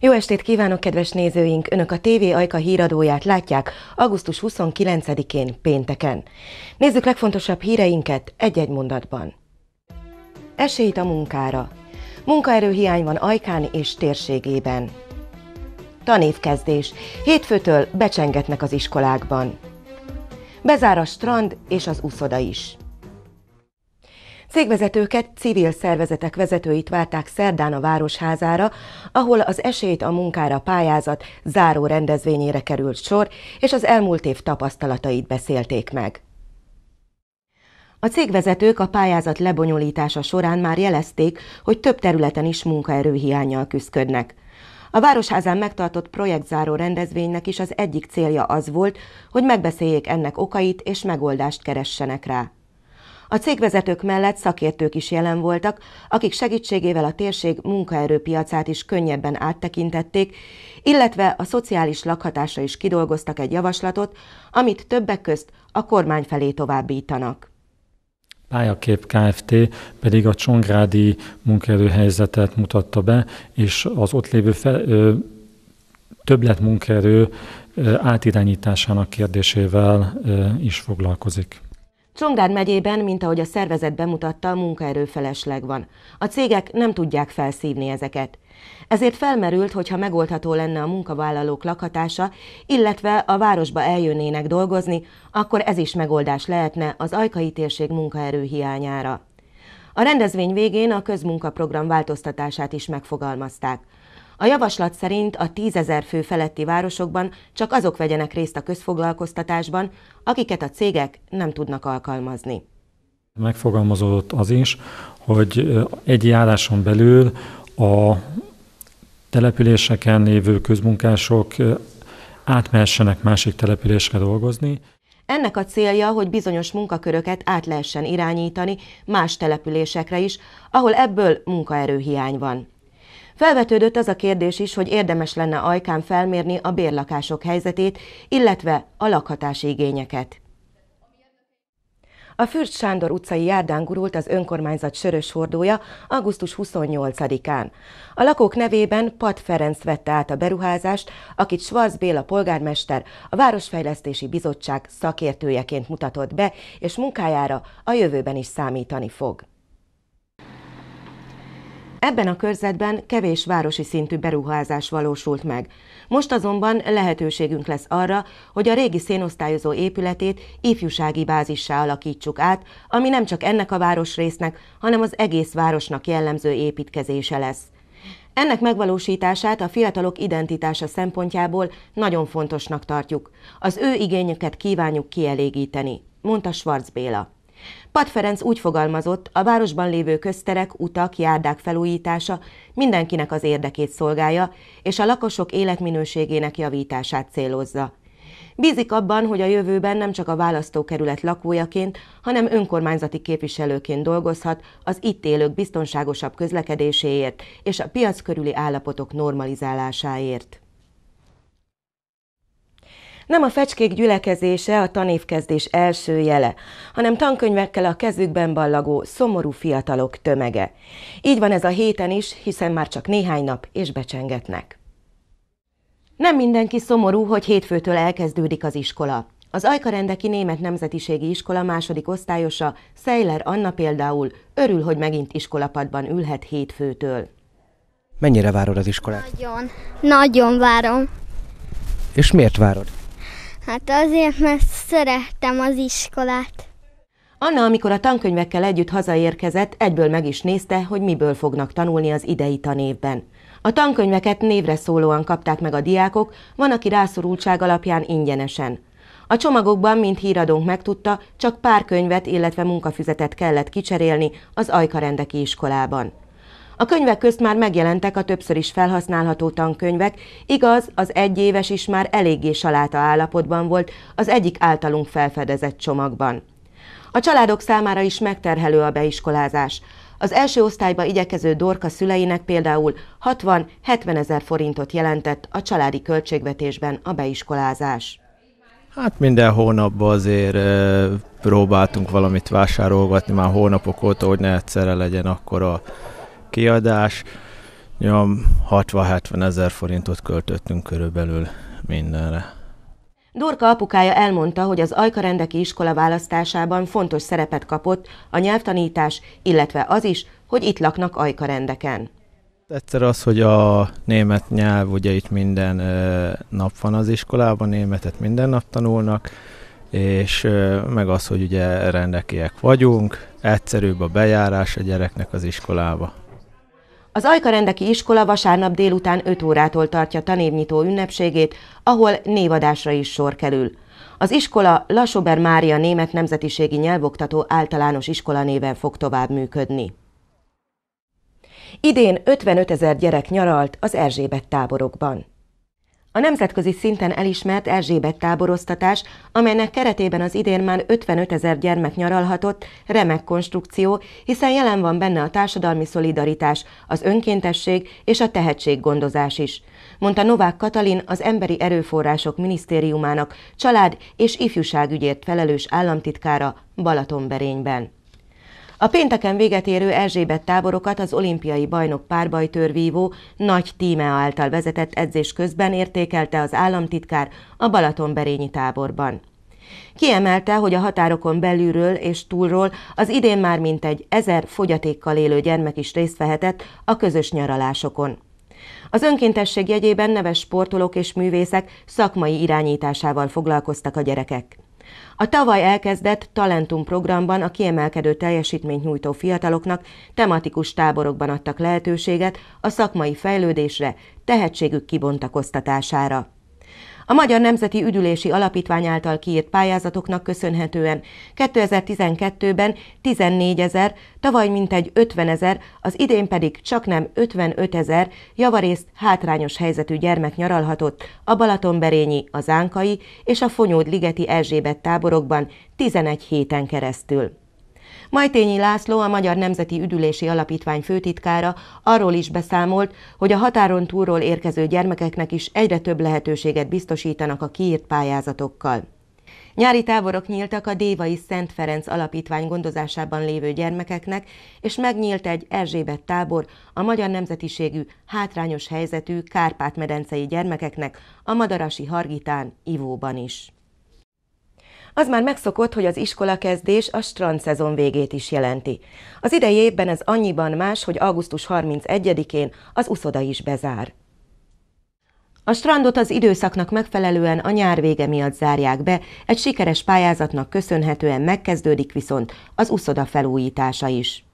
Jó estét kívánok, kedves nézőink! Önök a TV Ajka híradóját látják augusztus 29-én, pénteken. Nézzük legfontosabb híreinket egy-egy mondatban. Esélyt a munkára. Munkaerőhiány van Ajkán és térségében. Tanévkezdés. Hétfőtől becsengetnek az iskolákban. Bezár a strand és az úszoda is. Cégvezetőket, civil szervezetek vezetőit várták szerdán a Városházára, ahol az Esélyt a munkára pályázat záró rendezvényére került sor, és az elmúlt év tapasztalatait beszélték meg. A cégvezetők a pályázat lebonyolítása során már jelezték, hogy több területen is munkaerőhiányjal küzdködnek. A Városházán megtartott projektzáró rendezvénynek is az egyik célja az volt, hogy megbeszéljék ennek okait és megoldást keressenek rá. A cégvezetők mellett szakértők is jelen voltak, akik segítségével a térség munkaerőpiacát is könnyebben áttekintették, illetve a szociális lakhatásra is kidolgoztak egy javaslatot, amit többek közt a kormány felé továbbítanak. Pályakép Kft. pedig a csongrádi munkaerőhelyzetet mutatta be, és az ott lévő fel, ö, többlet munkaerő átirányításának kérdésével ö, is foglalkozik. Csongrád megyében, mint ahogy a szervezet bemutatta, munkaerő felesleg van. A cégek nem tudják felszívni ezeket. Ezért felmerült, hogyha megoldható lenne a munkavállalók lakhatása, illetve a városba eljönnének dolgozni, akkor ez is megoldás lehetne az ajkai térség munkaerő hiányára. A rendezvény végén a közmunkaprogram változtatását is megfogalmazták. A javaslat szerint a tízezer fő feletti városokban csak azok vegyenek részt a közfoglalkoztatásban, akiket a cégek nem tudnak alkalmazni. Megfogalmazódott az is, hogy eh, egy járáson belül a településeken lévő közmunkások eh, átmehessenek másik településre dolgozni. Ennek a célja, hogy bizonyos munkaköröket át lehessen irányítani más településekre is, ahol ebből munkaerőhiány van. Felvetődött az a kérdés is, hogy érdemes lenne Ajkán felmérni a bérlakások helyzetét, illetve a lakhatási igényeket. A Fürst Sándor utcai járdán gurult az önkormányzat sörös hordója augusztus 28-án. A lakók nevében Pat Ferenc vette át a beruházást, akit Schwarz Béla polgármester a Városfejlesztési Bizottság szakértőjeként mutatott be, és munkájára a jövőben is számítani fog. Ebben a körzetben kevés városi szintű beruházás valósult meg. Most azonban lehetőségünk lesz arra, hogy a régi szénosztályozó épületét ifjúsági bázissá alakítsuk át, ami nem csak ennek a városrésznek, hanem az egész városnak jellemző építkezése lesz. Ennek megvalósítását a fiatalok identitása szempontjából nagyon fontosnak tartjuk. Az ő igényeket kívánjuk kielégíteni, mondta Schwarz Béla. Pat Ferenc úgy fogalmazott, a városban lévő közterek, utak, járdák felújítása mindenkinek az érdekét szolgálja, és a lakosok életminőségének javítását célozza. Bízik abban, hogy a jövőben nem csak a választókerület lakójaként, hanem önkormányzati képviselőként dolgozhat az itt élők biztonságosabb közlekedéséért és a piac körüli állapotok normalizálásáért. Nem a fecskék gyülekezése a tanévkezdés első jele, hanem tankönyvekkel a kezükben ballagó, szomorú fiatalok tömege. Így van ez a héten is, hiszen már csak néhány nap és becsengetnek. Nem mindenki szomorú, hogy hétfőtől elkezdődik az iskola. Az Ajkarendeki Német Nemzetiségi Iskola második osztályosa, Szejler Anna például örül, hogy megint iskolapadban ülhet hétfőtől. Mennyire várod az iskolát? Nagyon. Nagyon várom. És miért várod? Hát azért, mert szerettem az iskolát. Anna, amikor a tankönyvekkel együtt hazaérkezett, egyből meg is nézte, hogy miből fognak tanulni az idei tanévben. A tankönyveket névre szólóan kapták meg a diákok, van, aki rászorultság alapján ingyenesen. A csomagokban, mint híradónk megtudta, csak pár könyvet, illetve munkafüzetet kellett kicserélni az ajkarendeki iskolában. A könyvek közt már megjelentek a többször is felhasználható tankönyvek, igaz, az egyéves is már eléggé saláta állapotban volt az egyik általunk felfedezett csomagban. A családok számára is megterhelő a beiskolázás. Az első osztályba igyekező Dorka szüleinek például 60-70 ezer forintot jelentett a családi költségvetésben a beiskolázás. Hát minden hónapban azért próbáltunk valamit vásárolgatni, már hónapok óta, hogy ne egyszerre legyen akkor a kiadás. Ja, 60-70 ezer forintot költöttünk körülbelül mindenre. Dorka apukája elmondta, hogy az ajkarendeki iskola választásában fontos szerepet kapott a nyelvtanítás, illetve az is, hogy itt laknak ajkarendeken. Egyszer az, hogy a német nyelv ugye itt minden nap van az iskolában, németet minden nap tanulnak, és meg az, hogy ugye rendekiek vagyunk, egyszerűbb a bejárás a gyereknek az iskolába. Az Ajkarendeki iskola vasárnap délután 5 órától tartja tanévnyitó ünnepségét, ahol névadásra is sor kerül. Az iskola Lasober Mária német nemzetiségi nyelvoktató általános iskola néven fog tovább működni. Idén 55 ezer gyerek nyaralt az Erzsébet táborokban. A nemzetközi szinten elismert Erzsébet táboroztatás, amelynek keretében az idén már 55 ezer gyermek nyaralhatott, remek konstrukció, hiszen jelen van benne a társadalmi szolidaritás, az önkéntesség és a tehetséggondozás is, mondta Novák Katalin az Emberi Erőforrások Minisztériumának család és ifjúságügyért felelős államtitkára Balatonberényben. A pénteken véget érő Erzsébet táborokat az olimpiai bajnok párbajtörvívó nagy tíme által vezetett edzés közben értékelte az államtitkár a Balatonberényi táborban. Kiemelte, hogy a határokon belülről és túlról az idén már mintegy ezer fogyatékkal élő gyermek is részt vehetett a közös nyaralásokon. Az önkéntesség jegyében neves sportolók és művészek szakmai irányításával foglalkoztak a gyerekek. A tavaly elkezdett Talentum programban a kiemelkedő teljesítményt nyújtó fiataloknak tematikus táborokban adtak lehetőséget a szakmai fejlődésre, tehetségük kibontakoztatására. A Magyar Nemzeti Üdülési Alapítvány által kiírt pályázatoknak köszönhetően 2012-ben 14 ezer, tavaly mintegy 50 ezer, az idén pedig csaknem 55 ezer, javarészt hátrányos helyzetű gyermek nyaralhatott a Balatonberényi, az Ánkai és a Fonyód-ligeti Erzsébet táborokban 11 héten keresztül. Majtényi László, a Magyar Nemzeti Üdülési Alapítvány főtitkára arról is beszámolt, hogy a határon túlról érkező gyermekeknek is egyre több lehetőséget biztosítanak a kiírt pályázatokkal. Nyári táborok nyíltak a Dévai Szent Ferenc Alapítvány gondozásában lévő gyermekeknek, és megnyílt egy Erzsébet tábor a magyar nemzetiségű, hátrányos helyzetű Kárpát-medencei gyermekeknek a Madarasi Hargitán, Ivóban is. Az már megszokott, hogy az iskola kezdés a strand szezon végét is jelenti. Az idei évben ez annyiban más, hogy augusztus 31-én az uszoda is bezár. A strandot az időszaknak megfelelően a nyár vége miatt zárják be, egy sikeres pályázatnak köszönhetően megkezdődik viszont az uszoda felújítása is.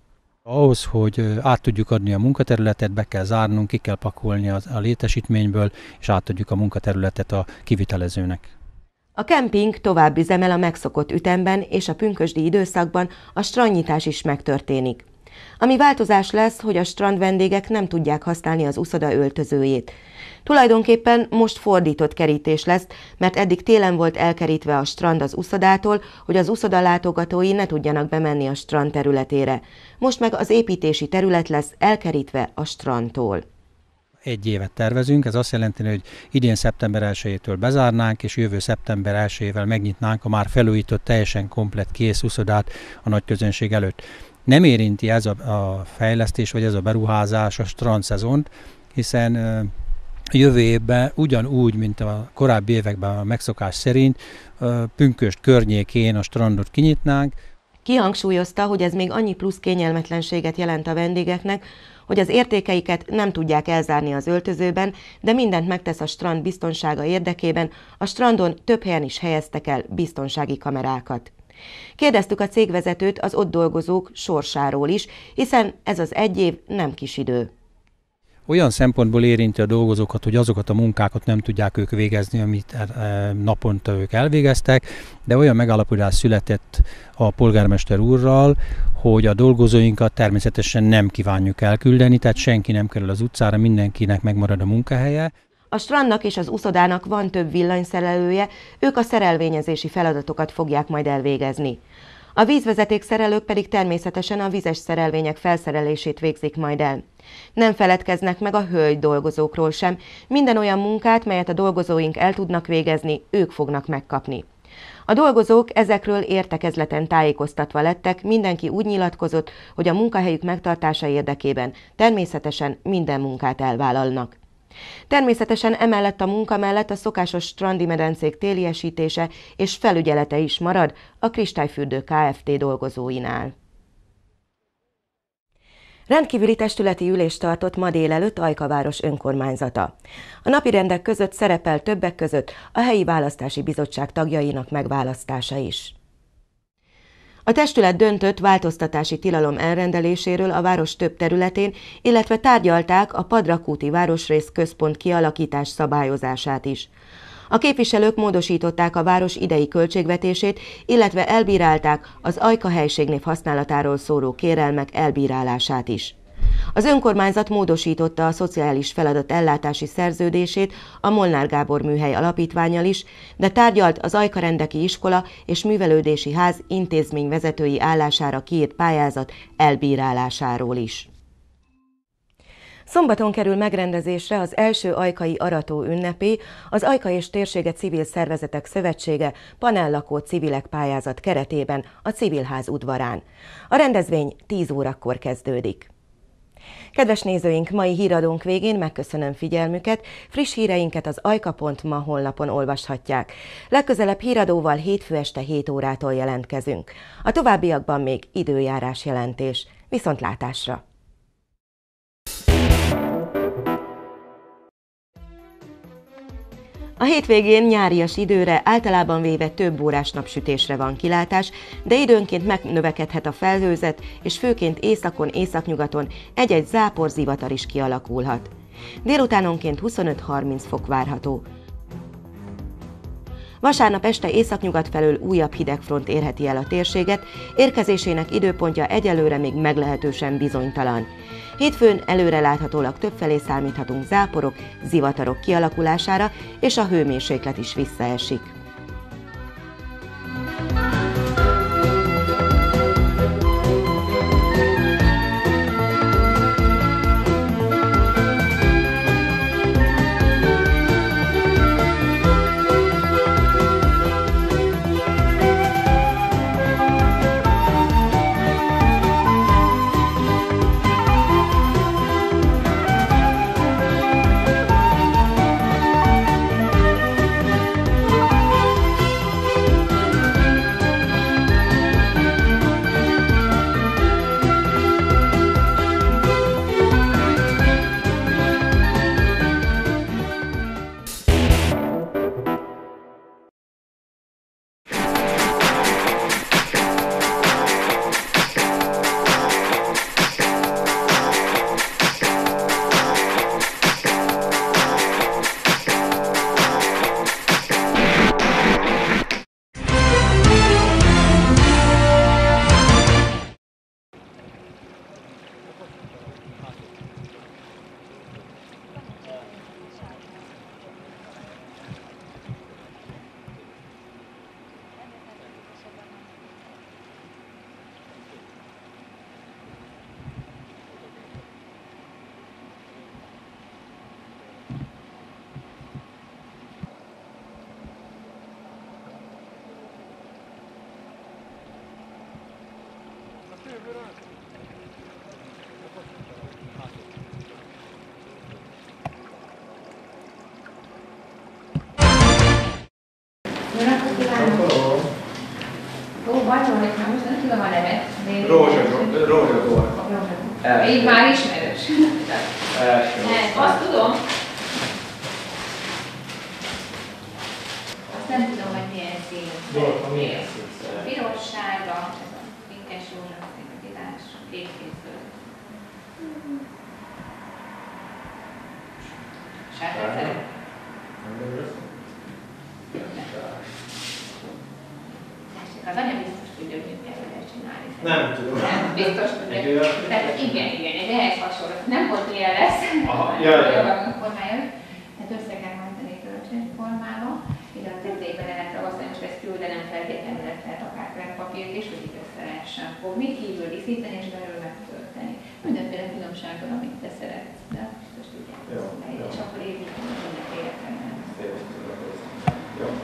Ahhoz, hogy át tudjuk adni a munkaterületet, be kell zárnunk, ki kell pakolni a létesítményből, és átadjuk a munkaterületet a kivitelezőnek. A kemping tovább üzemel a megszokott ütemben, és a pünkösdi időszakban a strandnyitás is megtörténik. Ami változás lesz, hogy a strand vendégek nem tudják használni az uszoda öltözőjét. Tulajdonképpen most fordított kerítés lesz, mert eddig télen volt elkerítve a strand az uszodától, hogy az uszoda látogatói ne tudjanak bemenni a strand területére. Most meg az építési terület lesz elkerítve a strandtól egy évet tervezünk, ez azt jelenti, hogy idén szeptember 1-től bezárnánk, és jövő szeptember 1-ével megnyitnánk a már felújított, teljesen komplet kész uszodát a nagy közönség előtt. Nem érinti ez a, a fejlesztés, vagy ez a beruházás a strand szezont, hiszen jövő évben ugyanúgy, mint a korábbi években a megszokás szerint, pünköst környékén a strandot kinyitnánk, Kihangsúlyozta, hogy ez még annyi plusz kényelmetlenséget jelent a vendégeknek, hogy az értékeiket nem tudják elzárni az öltözőben, de mindent megtesz a strand biztonsága érdekében, a strandon több helyen is helyeztek el biztonsági kamerákat. Kérdeztük a cégvezetőt az ott dolgozók sorsáról is, hiszen ez az egy év nem kis idő olyan szempontból érinti a dolgozókat, hogy azokat a munkákat nem tudják ők végezni, amit eh, naponta ők elvégeztek, de olyan megállapodás született a polgármester úrral, hogy a dolgozóinkat természetesen nem kívánjuk elküldeni, tehát senki nem kerül az utcára, mindenkinek megmarad a munkahelye. A strandnak és az uszodának van több villanyszerelője, ők a szerelvényezési feladatokat fogják majd elvégezni. A vízvezeték szerelők pedig természetesen a vizes szerelvények felszerelését végzik majd el. Nem feledkeznek meg a hölgy dolgozókról sem, minden olyan munkát, melyet a dolgozóink el tudnak végezni, ők fognak megkapni. A dolgozók ezekről értekezleten tájékoztatva lettek, mindenki úgy nyilatkozott, hogy a munkahelyük megtartása érdekében természetesen minden munkát elvállalnak. Természetesen emellett a munka mellett a szokásos strandi medencék téliesítése és felügyelete is marad a Kristályfürdő Kft. dolgozóinál. Rendkívüli testületi ülést tartott ma délelőtt Ajkaváros önkormányzata. A napi rendek között szerepel többek között a helyi választási bizottság tagjainak megválasztása is. A testület döntött változtatási tilalom elrendeléséről a város több területén, illetve tárgyalták a Padrakúti Városrész Központ kialakítás szabályozását is. A képviselők módosították a város idei költségvetését, illetve elbírálták az Ajka helységnév használatáról szóló kérelmek elbírálását is. Az önkormányzat módosította a szociális feladat ellátási szerződését a Molnár Gábor műhely alapítványal is, de tárgyalt az Ajkarendeki Iskola és Művelődési Ház intézményvezetői állására kiírt pályázat elbírálásáról is. Szombaton kerül megrendezésre az első Ajkai Arató ünnepé, az Ajka és Térsége Civil Szervezetek Szövetsége panellakó civilek pályázat keretében a Civilház udvarán. A rendezvény 10 órakor kezdődik. Kedves nézőink, mai híradónk végén megköszönöm figyelmüket, friss híreinket az ajka.ma honlapon olvashatják. Legközelebb híradóval hétfő este 7 órától jelentkezünk. A továbbiakban még időjárás jelentés. Viszontlátásra! A hétvégén nyárias időre általában véve több órás napsütésre van kilátás, de időnként megnövekedhet a felhőzet, és főként északon, északnyugaton egy-egy zápor zivatar is kialakulhat. Délutánonként 25-30 fok várható. Vasárnap este északnyugat felől újabb hidegfront érheti el a térséget, érkezésének időpontja egyelőre még meglehetősen bizonytalan. Hétfőn előre többfelé számíthatunk záporok, zivatarok kialakulására, és a hőmérséklet is visszaesik. Éjféltől. biztos hogy Nem tudom. Nem, igen, igen, egy ehhez hasonló. Nem volt ilyen lesz. Aha, jaj, jaj. küldenem feltétlenül lehet a papírt és hogy itt össze lehessen fogni, kívül díszíteni és belül megtölteni. Mindenféle különbséggel, amit te szeretsz, de most tudják, hogy és akkor érjük mindenféle Jó.